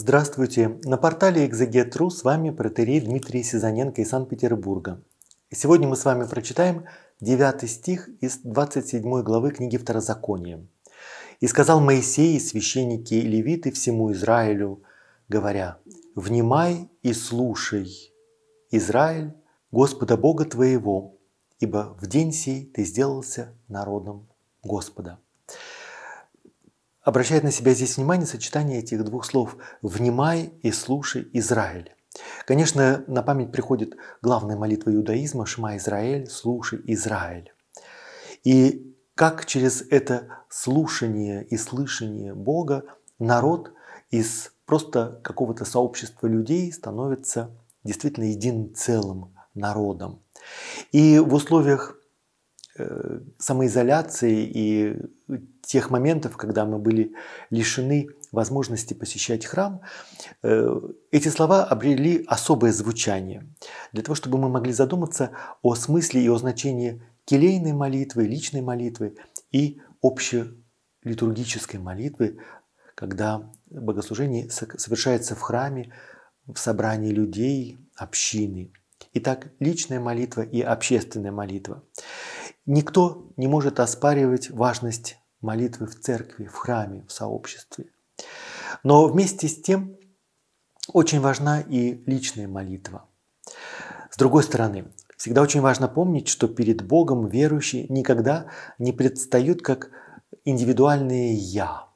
Здравствуйте! На портале Exeget.ru с вами протерей Дмитрий Сизаненко из Санкт-Петербурга. Сегодня мы с вами прочитаем 9 стих из 27 главы книги Второзакония. «И сказал Моисей, священники и левиты всему Израилю, говоря, «Внимай и слушай, Израиль, Господа Бога твоего, ибо в день сей ты сделался народом Господа» обращает на себя здесь внимание сочетание этих двух слов «внимай» и «слушай Израиль». Конечно, на память приходит главная молитва иудаизма «Шма Израиль, слушай Израиль». И как через это слушание и слышание Бога народ из просто какого-то сообщества людей становится действительно единым целым народом. И в условиях Э, самоизоляции и тех моментов, когда мы были лишены возможности посещать храм, э, эти слова обрели особое звучание, для того, чтобы мы могли задуматься о смысле и о значении келейной молитвы, личной молитвы и общелитургической молитвы, когда богослужение совершается в храме, в собрании людей, общины. Итак, личная молитва и общественная молитва. Никто не может оспаривать важность молитвы в церкви, в храме, в сообществе. Но вместе с тем очень важна и личная молитва. С другой стороны, всегда очень важно помнить, что перед Богом верующие никогда не предстают как индивидуальные «я»,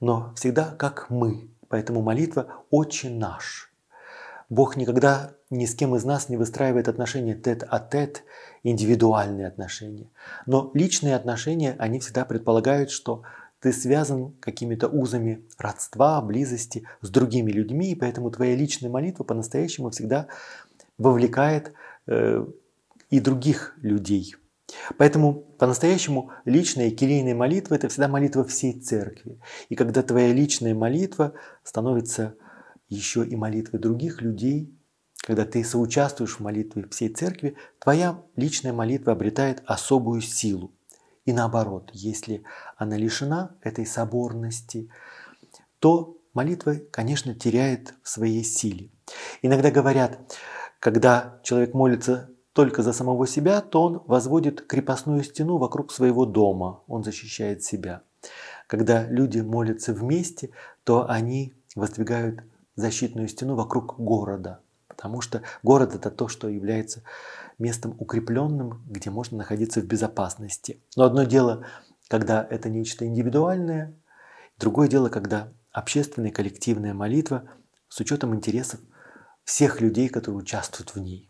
но всегда как «мы». Поэтому молитва очень наша. Бог никогда ни с кем из нас не выстраивает отношения тет-а-тет, индивидуальные отношения. Но личные отношения, они всегда предполагают, что ты связан какими-то узами родства, близости с другими людьми, и поэтому твоя личная молитва по-настоящему всегда вовлекает э, и других людей. Поэтому по-настоящему личная и келейная молитва – это всегда молитва всей церкви. И когда твоя личная молитва становится еще и молитвы других людей, когда ты соучаствуешь в молитве всей церкви, твоя личная молитва обретает особую силу. И наоборот, если она лишена этой соборности, то молитва, конечно, теряет в своей силе. Иногда говорят, когда человек молится только за самого себя, то он возводит крепостную стену вокруг своего дома, он защищает себя. Когда люди молятся вместе, то они воздвигают защитную стену вокруг города, потому что город это то, что является местом укрепленным, где можно находиться в безопасности. Но одно дело, когда это нечто индивидуальное, другое дело, когда общественная коллективная молитва с учетом интересов всех людей, которые участвуют в ней.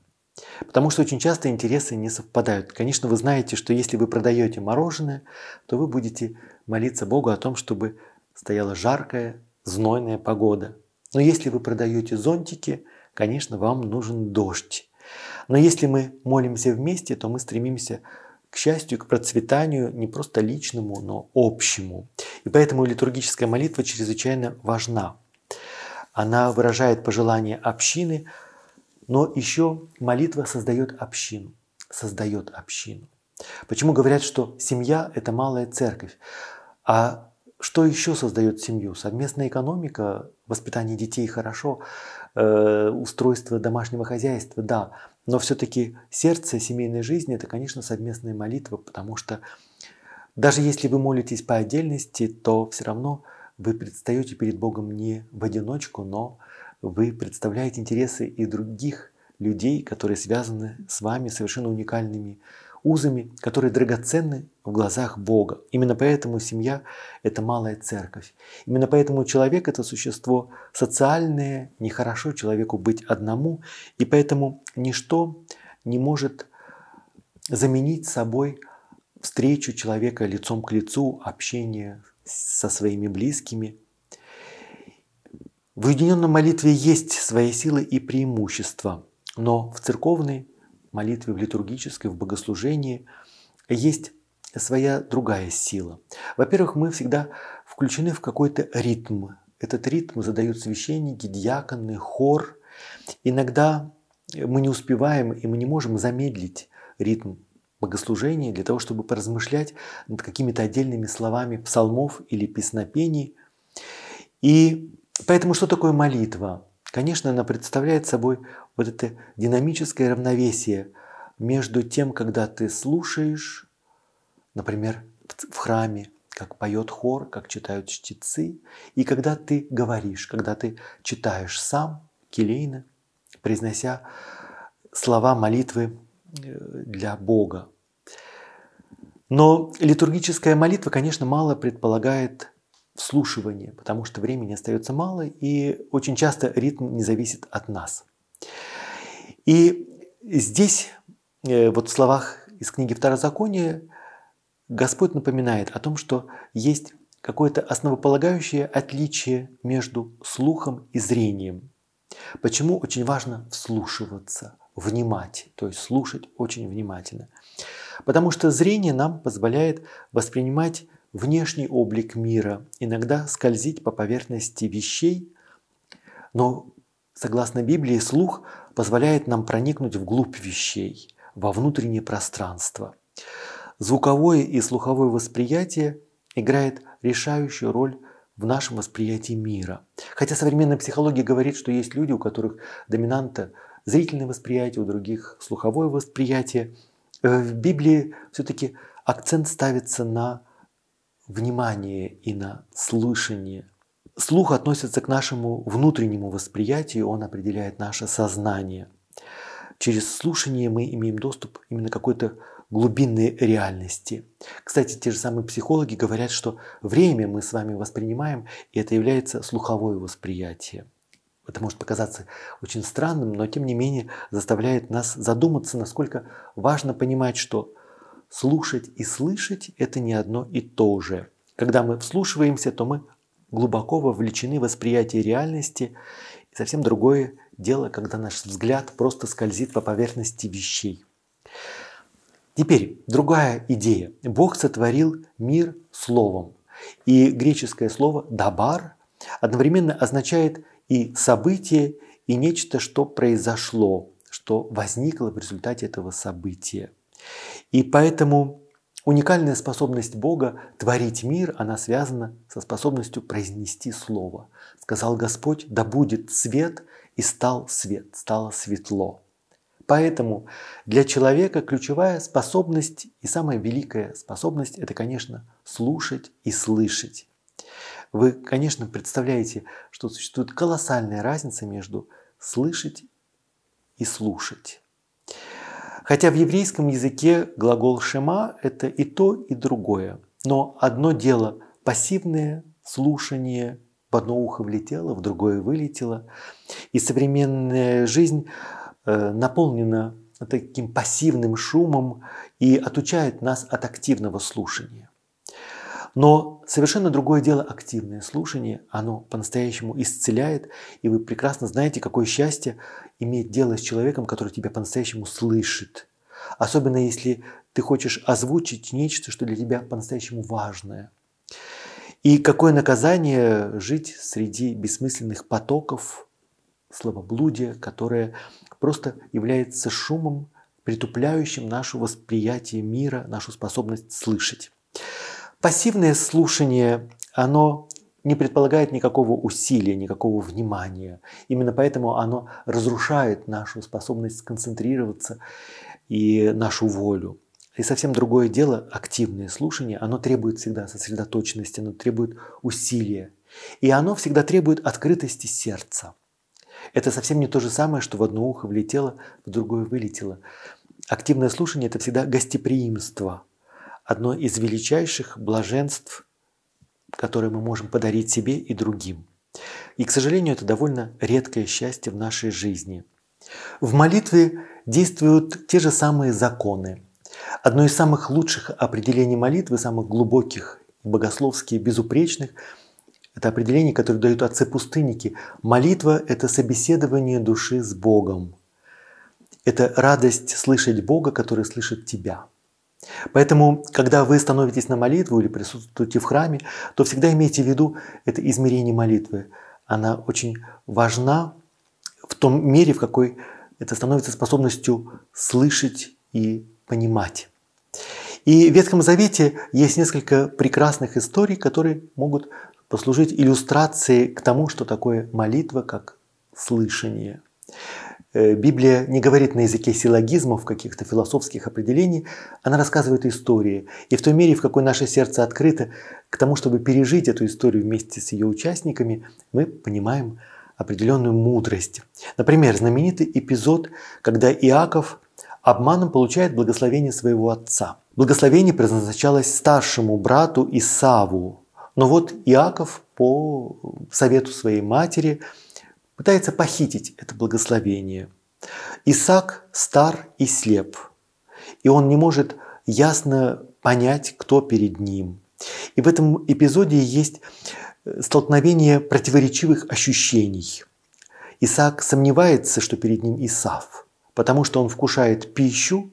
Потому что очень часто интересы не совпадают. Конечно, вы знаете, что если вы продаете мороженое, то вы будете молиться Богу о том, чтобы стояла жаркая, знойная погода – но если вы продаете зонтики, конечно, вам нужен дождь. Но если мы молимся вместе, то мы стремимся к счастью, к процветанию не просто личному, но общему. И поэтому литургическая молитва чрезвычайно важна. Она выражает пожелания общины, но еще молитва создает общину. Создает общину. Почему говорят, что семья – это малая церковь? А что еще создает семью? Совместная экономика, воспитание детей хорошо, э, устройство домашнего хозяйства, да. Но все-таки сердце семейной жизни – это, конечно, совместная молитва, потому что даже если вы молитесь по отдельности, то все равно вы предстаете перед Богом не в одиночку, но вы представляете интересы и других людей, которые связаны с вами совершенно уникальными узами, которые драгоценны в глазах Бога. Именно поэтому семья – это малая церковь. Именно поэтому человек – это существо социальное, нехорошо человеку быть одному, и поэтому ничто не может заменить собой встречу человека лицом к лицу, общение со своими близкими. В уединенной молитве есть свои силы и преимущества, но в церковной молитве, в литургической, в богослужении есть своя другая сила. Во-первых, мы всегда включены в какой-то ритм. Этот ритм задают священники, диаконы, хор. Иногда мы не успеваем и мы не можем замедлить ритм богослужения для того, чтобы поразмышлять над какими-то отдельными словами псалмов или песнопений. И поэтому что такое молитва? Конечно, она представляет собой вот это динамическое равновесие между тем, когда ты слушаешь, например, в храме, как поет хор, как читают чтецы, и когда ты говоришь, когда ты читаешь сам, келейно, произнося слова молитвы э, для Бога. Но литургическая молитва, конечно, мало предполагает вслушивание, потому что времени остается мало, и очень часто ритм не зависит от нас. И здесь, э, вот в словах из книги Второзакония, Господь напоминает о том, что есть какое-то основополагающее отличие между слухом и зрением. Почему очень важно вслушиваться, внимать, то есть слушать очень внимательно. Потому что зрение нам позволяет воспринимать внешний облик мира, иногда скользить по поверхности вещей, но, согласно Библии, слух позволяет нам проникнуть вглубь вещей, во внутреннее пространство. Звуковое и слуховое восприятие играет решающую роль в нашем восприятии мира. Хотя современная психология говорит, что есть люди, у которых доминанта зрительное восприятие, у других слуховое восприятие. Э, в Библии все-таки акцент ставится на внимание и на слышание. Слух относится к нашему внутреннему восприятию, он определяет наше сознание. Через слушание мы имеем доступ именно к какой-то глубинной реальности. Кстати, те же самые психологи говорят, что время мы с вами воспринимаем, и это является слуховое восприятие. Это может показаться очень странным, но тем не менее заставляет нас задуматься, насколько важно понимать, что Слушать и слышать – это не одно и то же. Когда мы вслушиваемся, то мы глубоко вовлечены в восприятие реальности. И совсем другое дело, когда наш взгляд просто скользит по поверхности вещей. Теперь другая идея. Бог сотворил мир словом. И греческое слово «дабар» одновременно означает и событие, и нечто, что произошло, что возникло в результате этого события. И поэтому уникальная способность Бога творить мир, она связана со способностью произнести слово. Сказал Господь, да будет свет, и стал свет, стало светло. Поэтому для человека ключевая способность и самая великая способность – это, конечно, слушать и слышать. Вы, конечно, представляете, что существует колоссальная разница между слышать и слушать. Хотя в еврейском языке глагол «шема» – это и то, и другое. Но одно дело – пассивное слушание, в одно ухо влетело, в другое вылетело. И современная жизнь э, наполнена таким пассивным шумом и отучает нас от активного слушания. Но совершенно другое дело активное слушание, оно по-настоящему исцеляет, и вы прекрасно знаете, какое счастье иметь дело с человеком, который тебя по-настоящему слышит. Особенно если ты хочешь озвучить нечто, что для тебя по-настоящему важное. И какое наказание жить среди бессмысленных потоков словоблудия, которое просто является шумом, притупляющим наше восприятие мира, нашу способность слышать. Пассивное слушание, оно не предполагает никакого усилия, никакого внимания. Именно поэтому оно разрушает нашу способность сконцентрироваться и нашу волю. И совсем другое дело активное слушание, оно требует всегда сосредоточенности, оно требует усилия. И оно всегда требует открытости сердца. Это совсем не то же самое, что в одно ухо влетело, в другое вылетело. Активное слушание – это всегда гостеприимство – одно из величайших блаженств, которое мы можем подарить себе и другим. И, к сожалению, это довольно редкое счастье в нашей жизни. В молитве действуют те же самые законы. Одно из самых лучших определений молитвы, самых глубоких, богословских, безупречных, это определение, которое дают отцы-пустынники. Молитва – это собеседование души с Богом. Это радость слышать Бога, который слышит тебя – Поэтому, когда вы становитесь на молитву или присутствуете в храме, то всегда имейте в виду это измерение молитвы. Она очень важна в том мере, в какой это становится способностью слышать и понимать. И в Ветхом Завете есть несколько прекрасных историй, которые могут послужить иллюстрацией к тому, что такое молитва как слышание. Э, Библия не говорит на языке силлогизмов, каких-то философских определений, она рассказывает истории. И в той мере, в какой наше сердце открыто к тому, чтобы пережить эту историю вместе с ее участниками, мы понимаем определенную мудрость. Например, знаменитый эпизод, когда Иаков обманом получает благословение своего отца. Благословение предназначалось старшему брату Исаву. Но вот Иаков по совету своей матери – пытается похитить это благословение. Исаак стар и слеп, и он не может ясно понять, кто перед ним. И в этом эпизоде есть э, столкновение противоречивых ощущений. Исаак сомневается, что перед ним Исаф, потому что он вкушает пищу,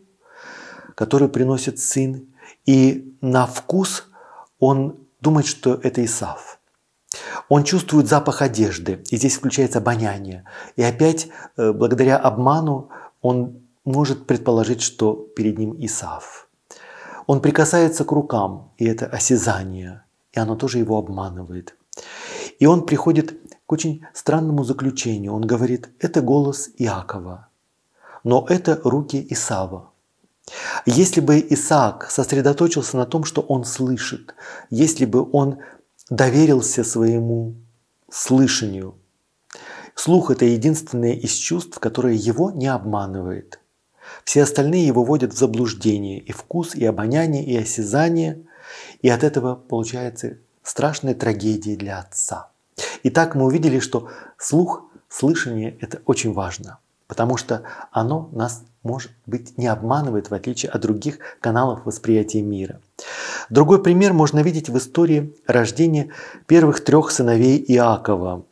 которую приносит сын, и на вкус он думает, что это Исаф. Он чувствует запах одежды, и здесь включается обоняние. И опять, э, благодаря обману, он может предположить, что перед ним Исаф. Он прикасается к рукам, и это осязание, и оно тоже его обманывает. И он приходит к очень странному заключению. Он говорит, это голос Иакова, но это руки Исава. Если бы Исаак сосредоточился на том, что он слышит, если бы он доверился своему слышанию. Слух – это единственное из чувств, которое его не обманывает. Все остальные его вводят в заблуждение – и вкус, и обоняние, и осязание. И от этого получается страшная трагедия для отца. Итак, мы увидели, что слух, слышание – это очень важно, потому что оно нас, может быть, не обманывает, в отличие от других каналов восприятия мира – Другой пример можно видеть в истории рождения первых трех сыновей Иакова.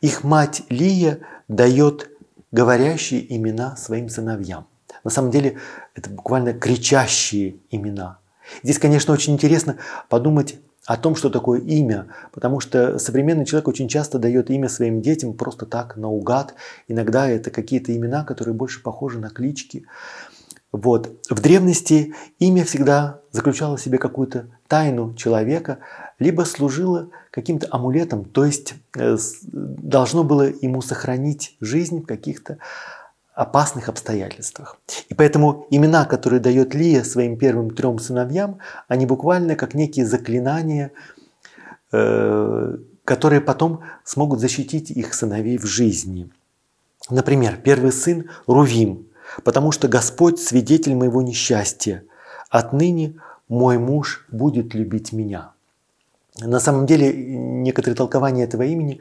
Их мать Лия дает говорящие имена своим сыновьям. На самом деле это буквально кричащие имена. Здесь, конечно, очень интересно подумать о том, что такое имя, потому что современный человек очень часто дает имя своим детям просто так, наугад. Иногда это какие-то имена, которые больше похожи на клички. Вот. В древности имя всегда заключало в себе какую-то тайну человека, либо служило каким-то амулетом, то есть э, должно было ему сохранить жизнь в каких-то опасных обстоятельствах. И поэтому имена, которые дает Лия своим первым трем сыновьям, они буквально как некие заклинания, э, которые потом смогут защитить их сыновей в жизни. Например, первый сын Рувим, потому что Господь свидетель моего несчастья. Отныне мой муж будет любить меня». На самом деле некоторые толкования этого имени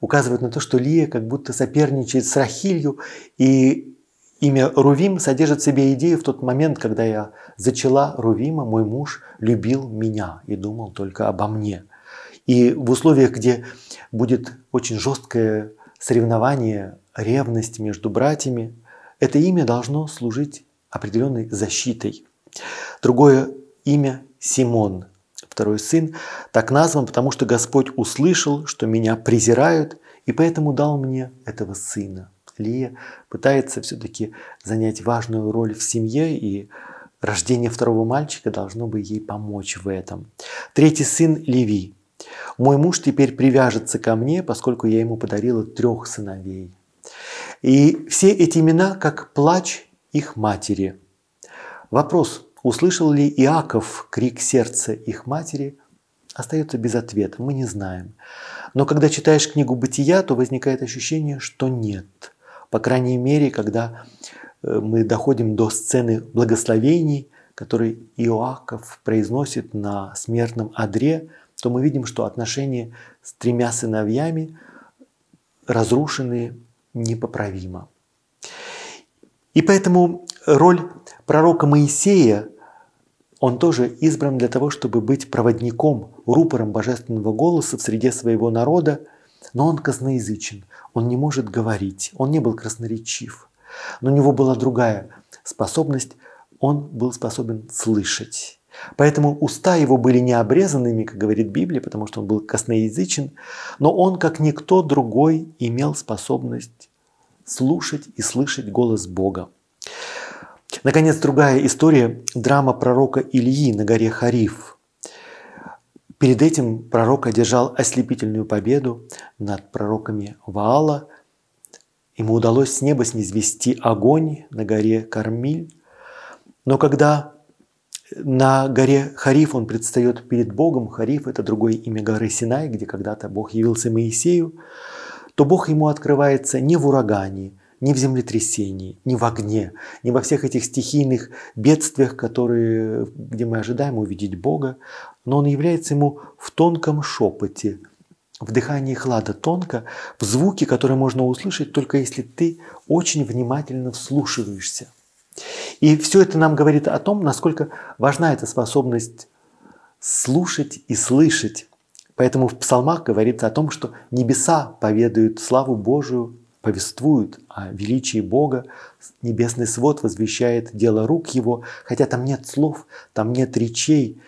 указывают на то, что Лия как будто соперничает с Рахилью, и имя Рувим содержит в себе идею в тот момент, когда я зачала Рувима, мой муж любил меня и думал только обо мне. И в условиях, где будет очень жесткое соревнование, ревность между братьями, это имя должно служить определенной защитой. Другое имя – Симон, второй сын, так назван, потому что Господь услышал, что меня презирают, и поэтому дал мне этого сына. Лия пытается все-таки занять важную роль в семье, и рождение второго мальчика должно бы ей помочь в этом. Третий сын – Леви. Мой муж теперь привяжется ко мне, поскольку я ему подарила трех сыновей. И все эти имена как плач их матери. Вопрос, услышал ли Иаков крик сердца их матери, остается без ответа, мы не знаем. Но когда читаешь книгу «Бытия», то возникает ощущение, что нет. По крайней мере, когда э, мы доходим до сцены благословений, которые Иоаков произносит на смертном одре, то мы видим, что отношения с тремя сыновьями разрушены непоправимо. И поэтому роль пророка Моисея, он тоже избран для того, чтобы быть проводником, рупором божественного голоса в среде своего народа, но он казноязычен, он не может говорить, он не был красноречив. Но у него была другая способность, он был способен слышать. Поэтому уста его были необрезанными, как говорит Библия, потому что он был косноязычен, но он, как никто другой, имел способность слушать и слышать голос Бога. Наконец, другая история – драма пророка Ильи на горе Хариф. Перед этим пророк одержал ослепительную победу над пророками Ваала. Ему удалось с неба снизвести огонь на горе Кармиль. Но когда на горе Хариф он предстает перед Богом. Хариф – это другое имя горы Синай, где когда-то Бог явился Моисею. То Бог ему открывается не в урагане, не в землетрясении, не в огне, не во всех этих стихийных бедствиях, которые, где мы ожидаем увидеть Бога, но он является ему в тонком шепоте, в дыхании хлада тонко, в звуке, который можно услышать только если ты очень внимательно вслушиваешься – и все это нам говорит о том, насколько важна эта способность слушать и слышать. Поэтому в псалмах говорится о том, что небеса поведают славу Божию, повествуют о величии Бога, небесный свод возвещает дело рук его, хотя там нет слов, там нет речей,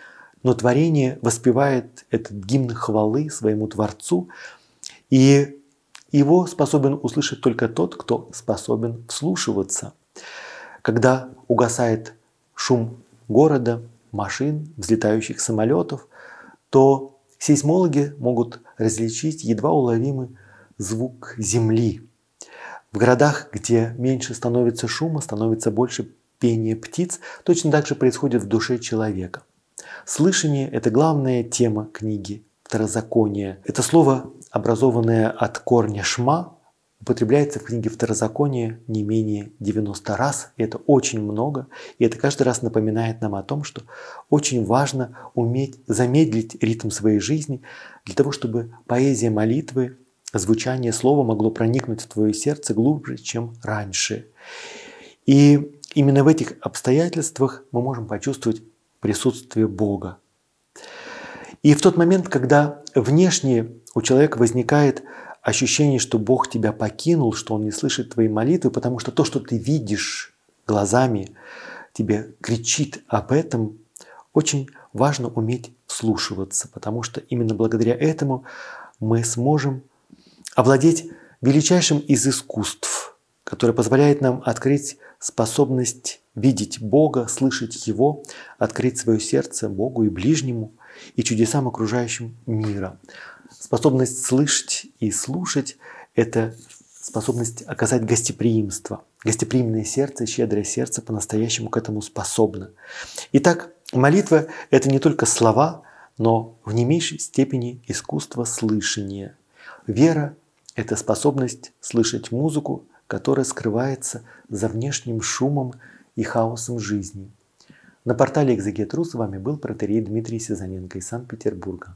но творение воспевает этот гимн хвалы своему Творцу, и его способен услышать только тот, кто способен вслушиваться – когда угасает шум города, машин, взлетающих самолетов, то сейсмологи могут различить едва уловимый звук земли. В городах, где меньше становится шума, становится больше пения птиц, точно так же происходит в душе человека. Слышание – это главная тема книги Второзакония. Это слово, образованное от корня «шма», употребляется в книге Второзакония не менее 90 раз. И это очень много. И это каждый раз напоминает нам о том, что очень важно уметь замедлить ритм своей жизни для того, чтобы поэзия молитвы, звучание слова могло проникнуть в твое сердце глубже, чем раньше. И именно в этих обстоятельствах мы можем почувствовать присутствие Бога. И в тот момент, когда внешне у человека возникает ощущение, что Бог тебя покинул, что Он не слышит твои молитвы, потому что то, что ты видишь глазами, тебе кричит об этом, очень важно уметь вслушиваться, потому что именно благодаря этому мы сможем овладеть величайшим из искусств, которое позволяет нам открыть способность видеть Бога, слышать Его, открыть свое сердце Богу и ближнему, и чудесам окружающим мира. Способность слышать и слушать – это способность оказать гостеприимство. Гостеприимное сердце, щедрое сердце по-настоящему к этому способно. Итак, молитва – это не только слова, но в не меньшей степени искусство слышания. Вера – это способность слышать музыку, которая скрывается за внешним шумом и хаосом жизни. На портале «Экзегетру» с вами был протерей Дмитрий Сизаненко из Санкт-Петербурга.